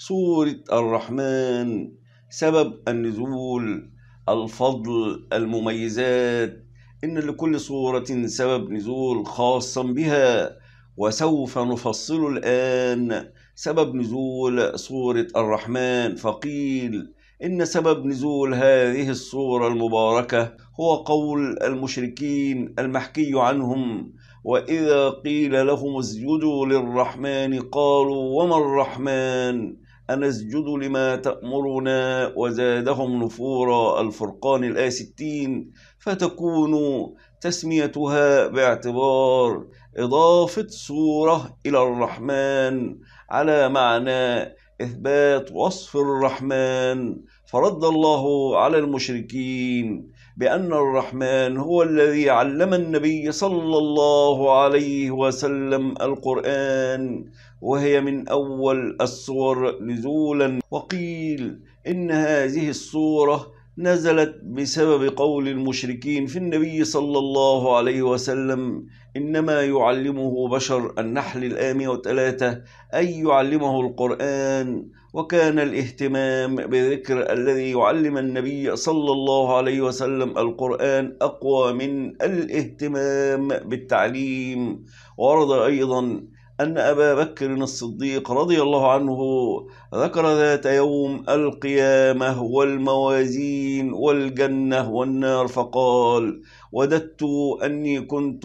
سورة الرحمن سبب النزول الفضل المميزات إن لكل سورة سبب نزول خاصا بها وسوف نفصل الآن سبب نزول سورة الرحمن فقيل إن سبب نزول هذه السورة المباركة هو قول المشركين المحكي عنهم وإذا قيل لهم اسجدوا للرحمن قالوا وما الرحمن أنسجد لما تأمرنا وزادهم نفورا الفرقان الآية 60 فتكون تسميتها باعتبار إضافة سورة إلى الرحمن على معنى إثبات وصف الرحمن فرد الله على المشركين بأن الرحمن هو الذي علم النبي صلى الله عليه وسلم القرآن وهي من أول السور نزولا وقيل إن هذه السورة نزلت بسبب قول المشركين في النبي صلى الله عليه وسلم إنما يعلمه بشر النحل الآمية وثلاثة أي يعلمه القرآن وكان الاهتمام بذكر الذي يعلم النبي صلى الله عليه وسلم القرآن أقوى من الاهتمام بالتعليم ورد أيضا أن أبا بكر الصديق رضي الله عنه ذكر ذات يوم القيامة والموازين والجنة والنار فقال وددت أني كنت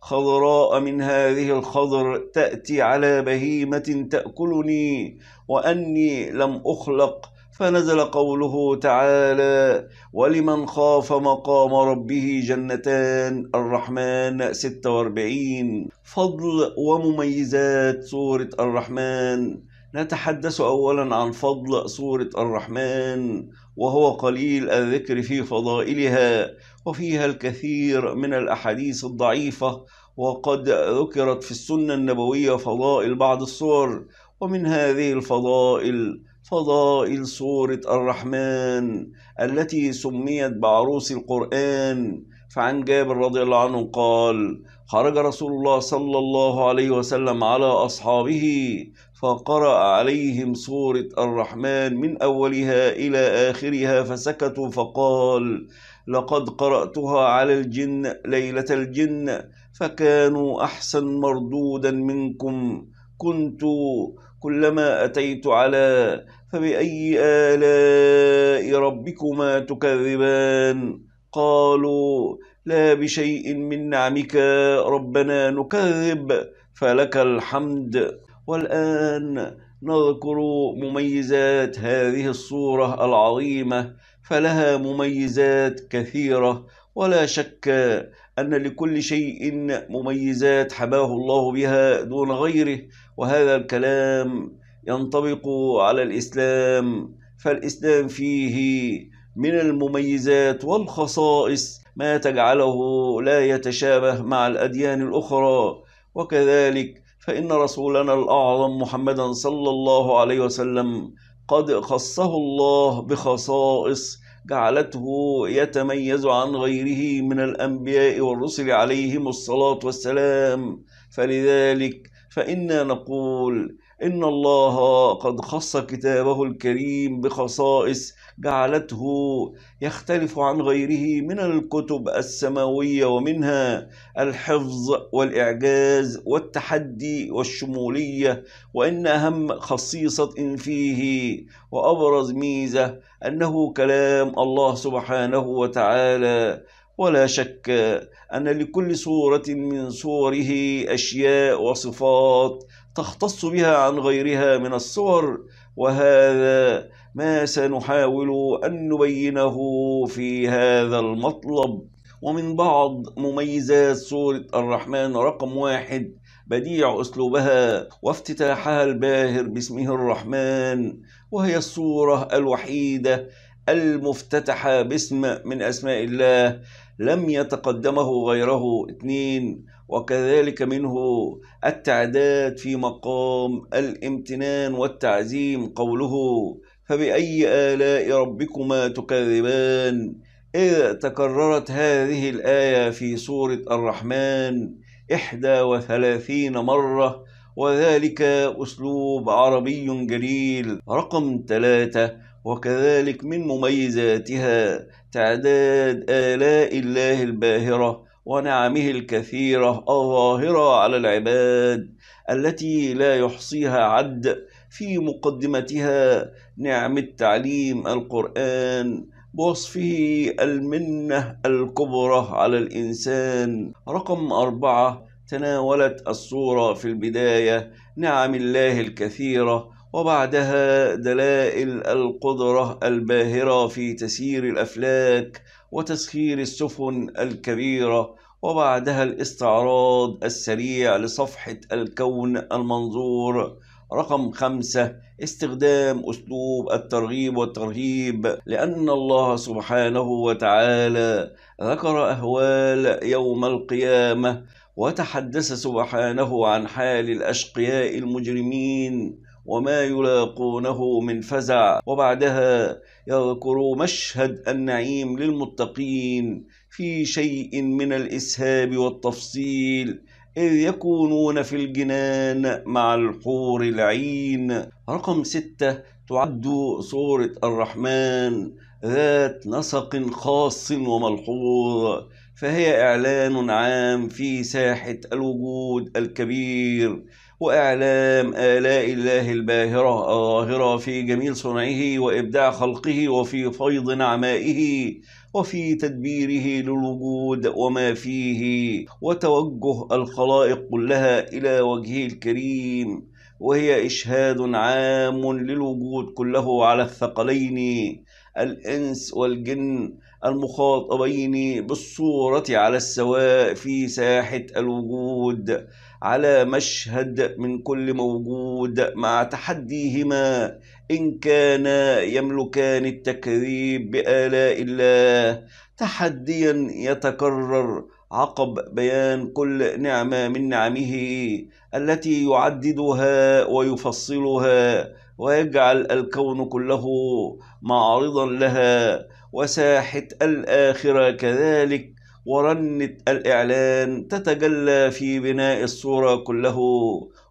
خضراء من هذه الخضر تأتي على بهيمة تأكلني وأني لم أخلق فنزل قوله تعالى ولمن خاف مقام ربه جنتان الرحمن 46 فضل ومميزات سورة الرحمن نتحدث أولا عن فضل سورة الرحمن وهو قليل الذكر في فضائلها وفيها الكثير من الأحاديث الضعيفة وقد ذكرت في السنة النبوية فضائل بعض الصور ومن هذه الفضائل فضائل سورة الرحمن التي سميت بعروس القرآن فعن جابر رضي الله عنه قال خرج رسول الله صلى الله عليه وسلم على أصحابه فقرأ عليهم سورة الرحمن من أولها إلى آخرها فسكتوا فقال لقد قرأتها على الجن ليلة الجن فكانوا أحسن مردودا منكم كنت كلما أتيت على فبأي آلاء ربكما تكذبان قالوا لا بشيء من نعمك ربنا نكذب فلك الحمد والآن نذكر مميزات هذه الصورة العظيمة فلها مميزات كثيرة ولا شك أن لكل شيء مميزات حباه الله بها دون غيره وهذا الكلام ينطبق على الإسلام فالإسلام فيه من المميزات والخصائص ما تجعله لا يتشابه مع الأديان الأخرى وكذلك فإن رسولنا الأعظم محمدا صلى الله عليه وسلم قد خصه الله بخصائص جعلته يتميز عن غيره من الأنبياء والرسل عليهم الصلاة والسلام فلذلك فإنا نقول إن الله قد خص كتابه الكريم بخصائص جعلته يختلف عن غيره من الكتب السماوية ومنها الحفظ والإعجاز والتحدي والشمولية وإن أهم خصيصة فيه وأبرز ميزة أنه كلام الله سبحانه وتعالى ولا شك أن لكل صورة من صوره أشياء وصفات تختص بها عن غيرها من الصور وهذا ما سنحاول أن نبينه في هذا المطلب ومن بعض مميزات سورة الرحمن رقم واحد بديع أسلوبها وافتتاحها الباهر باسمه الرحمن وهي الصورة الوحيدة المفتتحة باسم من أسماء الله لم يتقدمه غيره اثنين وكذلك منه التعداد في مقام الامتنان والتعزيم قوله فبأي آلاء ربكما تكذبان إذ تكررت هذه الآية في سورة الرحمن إحدى وثلاثين مرة وذلك أسلوب عربي جليل رقم ثلاثة وكذلك من مميزاتها تعداد آلاء الله الباهرة ونعمه الكثيرة الظاهرة على العباد التي لا يحصيها عد في مقدمتها نعم التعليم القرآن بوصفه المنة الكبرى على الإنسان رقم أربعة تناولت الصورة في البداية نعم الله الكثيرة وبعدها دلائل القدرة الباهرة في تسيير الأفلاك وتسخير السفن الكبيرة وبعدها الاستعراض السريع لصفحة الكون المنظور رقم خمسة استخدام أسلوب الترغيب والترهيب لأن الله سبحانه وتعالى ذكر أهوال يوم القيامة وتحدث سبحانه عن حال الأشقياء المجرمين وما يلاقونه من فزع وبعدها يذكر مشهد النعيم للمتقين في شيء من الإسهاب والتفصيل إذ يكونون في الجنان مع الحور العين رقم ستة تعد صورة الرحمن ذات نسق خاص وملحوظ فهي إعلان عام في ساحة الوجود الكبير وأعلام آلاء الله الباهرة الظاهرة في جميل صنعه وإبداع خلقه وفي فيض نعمائه وفي تدبيره للوجود وما فيه وتوجه الخلائق كلها إلى وجهه الكريم وهي إشهاد عام للوجود كله على الثقلين الإنس والجن المخاطبين بالصورة على السواء في ساحة الوجود على مشهد من كل موجود مع تحديهما إن كانا يملكان التكذيب بآلاء الله تحديا يتكرر عقب بيان كل نعمة من نعمه التي يعددها ويفصلها ويجعل الكون كله معرضا لها وساحة الآخرة كذلك ورنة الإعلان تتجلى في بناء الصورة كله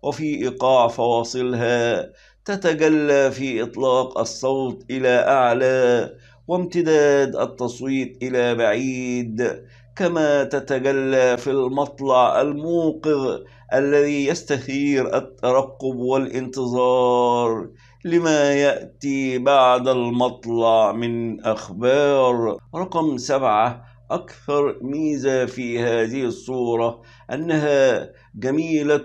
وفي إيقاع فواصلها تتجلى في إطلاق الصوت إلى أعلى وامتداد التصويت إلى بعيد كما تتجلى في المطلع الموقظ الذي يستثير الترقب والانتظار لما يأتي بعد المطلع من أخبار رقم سبعة أكثر ميزة في هذه الصورة أنها جميلة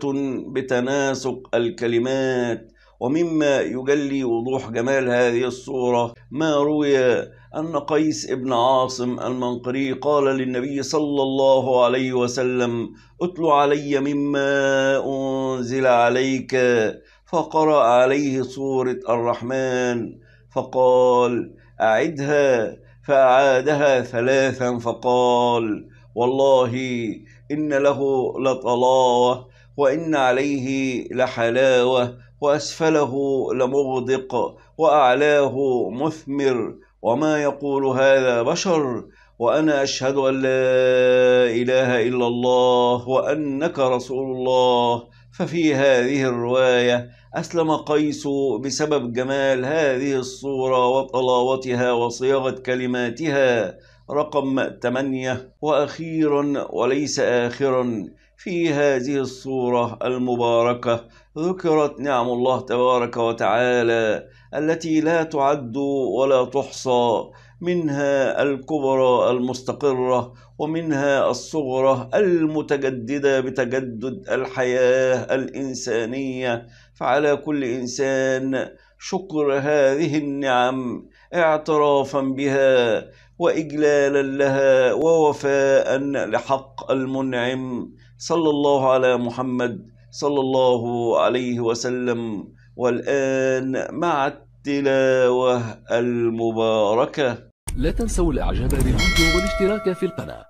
بتناسق الكلمات ومما يجلي وضوح جمال هذه الصورة ما روي أن قيس بن عاصم المنقري قال للنبي صلى الله عليه وسلم أتل علي مما أنزل عليك فقرأ عليه سورة الرحمن فقال أعدها فأعادها ثلاثا فقال والله إن له لطلاوة وإن عليه لحلاوة وأسفله لمغدق وأعلاه مثمر وما يقول هذا بشر وأنا أشهد أن لا إله إلا الله وأنك رسول الله ففي هذه الرواية أسلم قيس بسبب جمال هذه الصورة وطلاوتها وصياغة كلماتها رقم 8 وأخيرا وليس آخرا في هذه الصورة المباركة ذكرت نعم الله تبارك وتعالى التي لا تعد ولا تحصى منها الكبرى المستقرة ومنها الصغرى المتجددة بتجدد الحياة الإنسانية فعلى كل إنسان شكر هذه النعم اعترافا بها وإجلالا لها ووفاء لحق المنعم صلى الله على محمد صلى الله عليه وسلم والآن مع التلاوة المباركة لا تنسوا الإعجاب بالفيديو والاشتراك في القناة